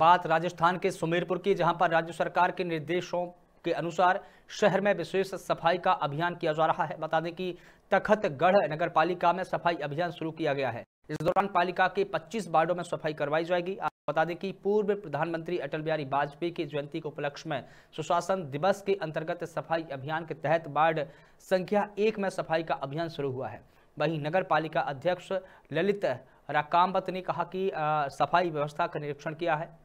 बात राजस्थान के सुमेरपुर की जहां पर राज्य सरकार के निर्देशों के अनुसार शहर में विशेष सफाई का अभियान किया जा रहा है बता दें कि तखतगढ़ नगर पालिका में सफाई अभियान शुरू किया गया है इस दौरान पालिका के 25 वार्डो में सफाई करवाई जाएगी आप बता दें कि पूर्व प्रधानमंत्री अटल बिहारी वाजपेयी की जयंती के उपलक्ष्य में सुशासन दिवस के अंतर्गत सफाई अभियान के तहत वार्ड संख्या एक में सफाई का अभियान शुरू हुआ है वही नगर पालिका अध्यक्ष ललित राकाम्बत ने कहा कि सफाई व्यवस्था का निरीक्षण किया है